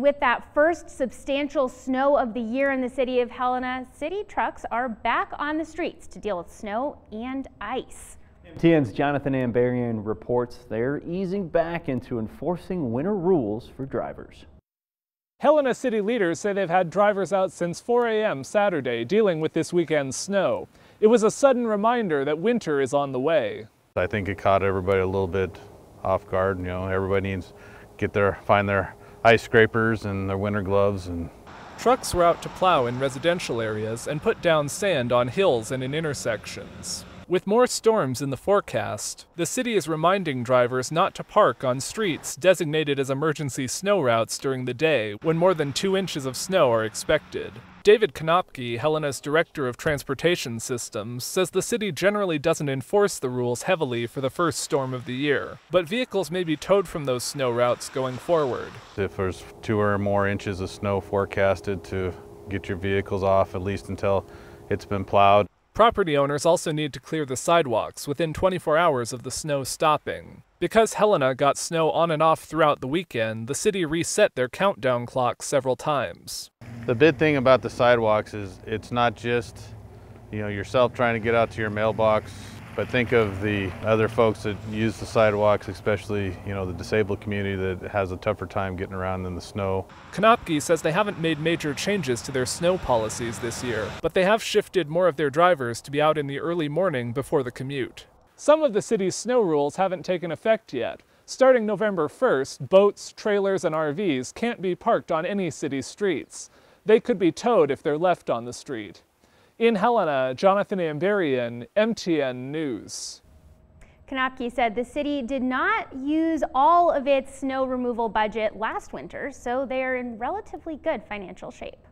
With that first substantial snow of the year in the city of Helena, city trucks are back on the streets to deal with snow and ice. TN's Jonathan Ambarian reports they're easing back into enforcing winter rules for drivers. Helena city leaders say they've had drivers out since 4 a.m. Saturday dealing with this weekend's snow. It was a sudden reminder that winter is on the way. I think it caught everybody a little bit off guard. You know, everybody needs to get their, find their ice scrapers and their winter gloves. and. Trucks were out to plow in residential areas and put down sand on hills and in intersections. With more storms in the forecast, the city is reminding drivers not to park on streets designated as emergency snow routes during the day when more than two inches of snow are expected. David Konopke, Helena's director of transportation systems, says the city generally doesn't enforce the rules heavily for the first storm of the year, but vehicles may be towed from those snow routes going forward. If there's two or more inches of snow forecasted to get your vehicles off at least until it's been plowed. Property owners also need to clear the sidewalks within 24 hours of the snow stopping. Because Helena got snow on and off throughout the weekend, the city reset their countdown clock several times the big thing about the sidewalks is it's not just, you know, yourself trying to get out to your mailbox, but think of the other folks that use the sidewalks, especially, you know, the disabled community that has a tougher time getting around in the snow. Kanopke says they haven't made major changes to their snow policies this year, but they have shifted more of their drivers to be out in the early morning before the commute. Some of the city's snow rules haven't taken effect yet, Starting November 1st, boats, trailers, and RVs can't be parked on any city streets. They could be towed if they're left on the street. In Helena, Jonathan Ambarian, MTN News. Kanapke said the city did not use all of its snow removal budget last winter, so they are in relatively good financial shape.